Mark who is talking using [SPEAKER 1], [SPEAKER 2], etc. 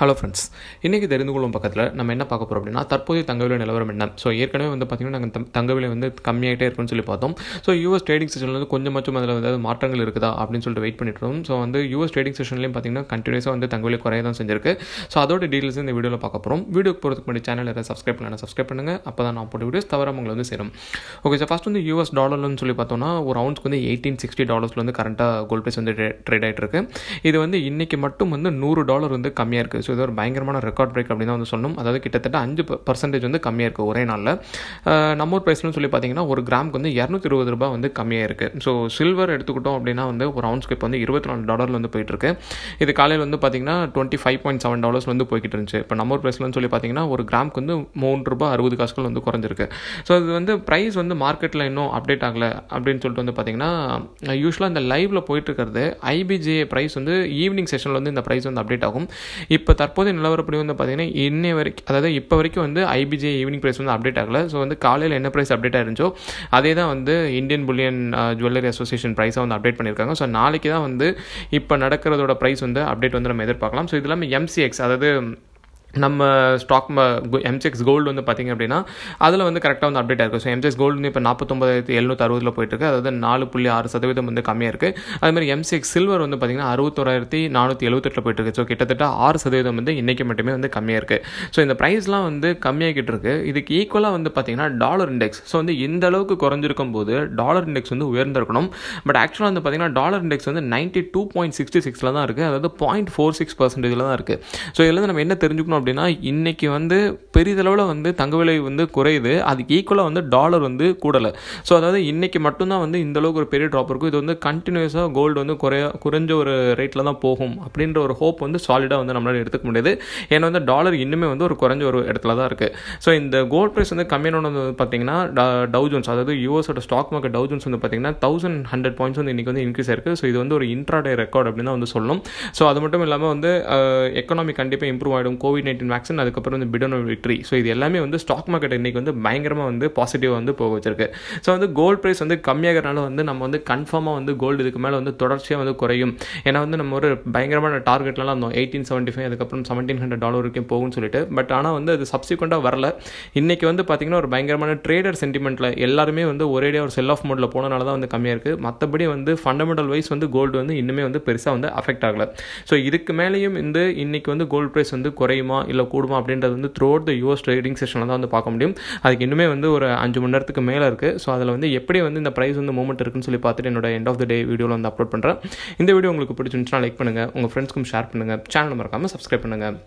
[SPEAKER 1] hello friends இன்றைக்கி தெரிந்து கொள்ளும் பக்கத்தில் நம்ம என்ன பார்க்க போகிறோம் அப்படின்னா தற்போதைய விலை நிலவரம் என்ன ஸோ ஏற்கனவே வந்து பார்த்திங்கன்னா நாங்கள் தங்க விலை வந்து கம்மியாகிட்டே இருக்குன்னு சொல்லி பார்த்தோம் ஸோ யூஎஸ் ட்ரேடிங் செஷன்லேருந்து கொஞ்சமாச்சும் அதில் வந்து மாற்றங்கள் இருக்குதா அப்படின்னு சொல்லிட்டு வெயிட் பண்ணிட்டுருக்கோம் ஸோ வந்து யூஎஸ் ட்ரேடிங் செஷன்லேயும் பார்த்திங்கன்னா கண்டினியூஸாக வந்து விலை குறைய தான் செஞ்சிருக்கு ஸோ அதோட டீட்டெயில்ஸ் இந்த வீடியோவில் பார்க்க போகிறோம் வீடியோக்கு போகிறதுக்கு முன்னாடி சேனல் எதாவது சப்ஸ்கிரைப் பண்ணலாம் சப்ஸ்கிரைப் பண்ணுங்கள் அப்போ தான் நான் போட்டு வீடியோஸ் தவிர உங்களை வந்து சேரும் ஓகே ஸோ ஃபஸ்ட் வந்து யூஎஸ் டாலர்னு சொல்லி பார்த்தோம்னா ஒரு அவுன்ஸ்க்கு வந்து எயிட்டீன் சிக்ஸ்டி டாலர்ஸில் வந்து கரண்ட்டாக கோல்ட் ப்ரைஸ் வந்து ட்ரேட் ஆகிட்டு இருக்கு இது வந்து இன்றைக்கி மட்டும் வந்து நூறு டாலர் வந்து கம்மியாக இருக்குது ஸோ இது ஒரு பயங்கரமான ரெக்கார்ட் பிரேக் அப்படின்னு தான் வந்து சொல்லணும் அதாவது கிட்டத்தட்ட அஞ்சு பர்சன்டேஜ் வந்து கம்மியாக இருக்குது ஒரே நாளில் நம்ம ஊர் ப்ரைஸ்னு சொல்லி பார்த்தீங்கன்னா ஒரு கிராமுக்கு வந்து இரநூத்தி இருபது ரூபாய் வந்து கம்மியாக இருக்குது ஸோ சில்வர் எடுத்துக்கிட்டோம் அப்படின்னா வந்து ஒரு அவுன்ஸ்க்கு இப்போ வந்து இருபத்தி நாலு டாலரில் வந்து போயிட்டுருக்கு இது காலையில் வந்து பார்த்தீங்கன்னா twenty five point seven dollars வந்து போய்கிட்டு இருந்துச்சு இப்போ நம்ம ஊர் ப்ரைஸ்லன்னு சொல்லி பார்த்தீங்கன்னா ஒரு கிராமுக்கு வந்து மூன்று ரூபாய் அறுபது காசுகள் வந்து குறைஞ்சிருக்கு ஸோ இது வந்து ப்ரைஸ் வந்து மார்க்கெட்டில் இன்னும் அப்டேட் ஆகலை அப்படின்னு சொல்லிட்டு வந்து பார்த்தீங்கன்னா யூஸ்வலாக இந்த லைவில் போயிட்டு இருக்கிறது ஐபிஜே ப்ரைஸ் வந்து ஈவினிங் செஷனில் வந்து இந்த ப்ரைஸ் வந்து அப்டேட் ஆகும் இப்போ தற்போதைய நிலவரப்படி வந்து பார்த்திங்கன்னா இன்னை வரைக்கும் அதாவது இப்போ வரைக்கும் வந்து ஐபிஜே ஈவினிங் ப்ரைஸ் வந்து அப்டேட் ஆகலை ஸோ வந்து காலையில் என்ன ப்ரைஸ் அப்டேட் ஆயிருந்தோ அதே தான் வந்து இந்தியன் புல்லியன் ஜுவல்லரி அசோசியேஷன் ப்ரைஸாக வந்து அப்டேட் பண்ணியிருக்காங்க ஸோ நாளைக்கு தான் வந்து இப்போ நடக்கிறதோட ப்ரைஸ் வந்து அப்டேட் வந்து நம்ம எதிர்பார்க்கலாம் ஸோ இது இல்லாமல் எம்சிஎக்ஸ் அதாவது நம்ம ஸ்டாக் எம்செக்ஸ் கோல்டு வந்து பார்த்திங்க அப்படின்னா அதில் வந்து கரெக்டாக வந்து அப்டேட் ஆயிருக்கு ஸோ எம்செக்ஸ் கோல்டு வந்து இப்போ நாற்பத்தொம்பதாயிரத்து எழுநூற்றி அறுபதில் போயிட்டுருக்கு அதாவது நாலு புள்ளி ஆறு சதவீதம் வந்து கம்மியாக இருக்குது அதுமாதிரி எம்செக்ஸ் சில்வர் வந்து பார்த்திங்கன்னா அறுபத்தோராயிரத்தி நானூற்றி எழுபத்தெட்டில் போயிட்டுருக்கு ஸோ கிட்டத்தட்ட ஆறு சதவீதம் வந்து இன்றைக்கி மட்டுமே வந்து கம்மியாக இருக்குது ஸோ இந்த ப்ரைஸ்லாம் வந்து கம்மியாகிட்டு இருக்குது இதுக்கு ஈக்குவலாக வந்து பார்த்திங்கன்னா டாலர் இண்டெக்ஸ் ஸோ வந்து இந்த அளவுக்கு குறைஞ்சிருக்கும் போது டாலர் இண்டெக்ஸ் வந்து உயர்ந்திருக்கணும் பட் ஆக்சுவலாக வந்து பார்த்திங்கன்னா டாலர் இண்டெக்ஸ் வந்து நைன்ட்டி டூ பாயிண்ட் சிக்ஸ்டி சிக்ஸில் தான் இருக்குது அதாவது பாயிண்ட் ஃபோர் சிக்ஸ் பர்சன்டேஜில் தான் இருக்குது ஸோ இதில் நம்ம என்ன தெரிஞ்சுக்கணும் அப்படின்னா இன்றைக்கி வந்து பெரிதளவில் வந்து தங்க விலை வந்து குறையுது அதுக்கு ஈக்குவலாக வந்து டாலர் வந்து கூடலை ஸோ அதாவது இன்றைக்கி மட்டும்தான் வந்து இந்தளவுக்கு ஒரு பெரிய ட்ராப் இருக்கும் இது வந்து கண்டினியூஸாக கோல்டு வந்து குறைய குறைஞ்ச ஒரு ரேட்டில் தான் போகும் அப்படின்ற ஒரு ஹோப் வந்து சாலிடாக வந்து நம்மளால் எடுத்துக்க முடியாது ஏன்னா வந்து டாலர் இன்னுமே வந்து ஒரு குறைஞ்ச ஒரு இடத்துல தான் இருக்குது ஸோ இந்த கோல்ட் ப்ரைஸ் வந்து கம்மியான வந்து பார்த்தீங்கன்னா டவுஜன்ஸ் அதாவது யூஎஸோட ஸ்டாக் மார்க்கெட் டவுஜன்ஸ் வந்து பார்த்தீங்கன்னா தௌசண்ட் ஹண்ட்ரட் பாயிண்ட்ஸ் வந்து இன்றைக்கி வந்து இன்க்ரீஸ் ஆயிருக்கு ஸோ இது வந்து ஒரு இன்ட்ராடே ரெக்கார்ட் அப்படின்னு தான் வந்து சொல்லணும் ஸோ அது மட்டும் இல்லாமல் வந்து எக்கனாமி கண்டிப்பாக இம்ப்ரூவ் ஆகிடும் கோவிட் நைன்டீன் வேக்சின் அதுக்கப்புறம் வந்து பிடோனோ விக்ட்ரி ஸோ இது எல்லாமே வந்து ஸ்டாக் மார்க்கெட் இன்னைக்கு வந்து பயங்கரமாக வந்து பாசிட்டிவாக வந்து போக வச்சிருக்கு ஸோ வந்து கோல்டு ப்ரைஸ் வந்து கம்மியாகிறனால வந்து நம்ம வந்து கன்ஃபார்மாக வந்து கோல்டு இதுக்கு மேலே வந்து தொடர்ச்சியாக வந்து குறையும் ஏன்னா வந்து நம்ம ஒரு பயங்கரமான டார்கெட்லாம் இருந்தோம் எயிட்டீன் செவன்ட்டி ஃபைவ் அதுக்கப்புறம் செவன்டீன் ஹண்ட்ரட் டாலர் வரைக்கும் போகும்னு சொல்லிட்டு பட் ஆனால் வந்து அது சப்சிக்வெண்ட்டாக வரல இன்னைக்கு வந்து பார்த்திங்கன்னா ஒரு பயங்கரமான ட்ரேடர் சென்டிமெண்ட்டில் எல்லாருமே வந்து ஒரேடியாக ஒரு செல் ஆஃப் மோடில் போனனால தான் வந்து கம்மியாக இருக்குது மற்றபடி வந்து ஃபண்டமெண்டல் வைஸ் வந்து கோல்டு வந்து இன்னுமே வந்து பெருசாக வந்து அஃபெக்ட் ஆகலை ஸோ இதுக்கு மேலேயும் வந்து இன்றைக்கி வந்து கோல்டு ப்ரைஸ் வந்து குறையுமா இல்லை கூடுமா அப்படின்றது வந்து throughout the US trading செஷனில் தான் வந்து பார்க்க முடியும் அதுக்கு இன்னுமே வந்து ஒரு அஞ்சு மணி நேரத்துக்கு மேலே இருக்குது ஸோ அதில் வந்து எப்படி வந்து இந்த ப்ரைஸ் வந்து மூவ்மெண்ட் இருக்குன்னு சொல்லி பார்த்துட்டு என்னோட எண்ட் ஆஃப் த டே வீடியோவில் வந்து அப்லோட் பண்ணுறேன் இந்த வீடியோ உங்களுக்கு பிடிச்சிருந்துச்சுன்னா லைக் பண்ணுங்கள் உங்கள் ஃப்ரெண்ட்ஸ்க்கும் ஷேர் பண்ணுங்கள் சேனல் மறக்காமல் சப்ஸ்கிரைப் பண்ணுங்கள்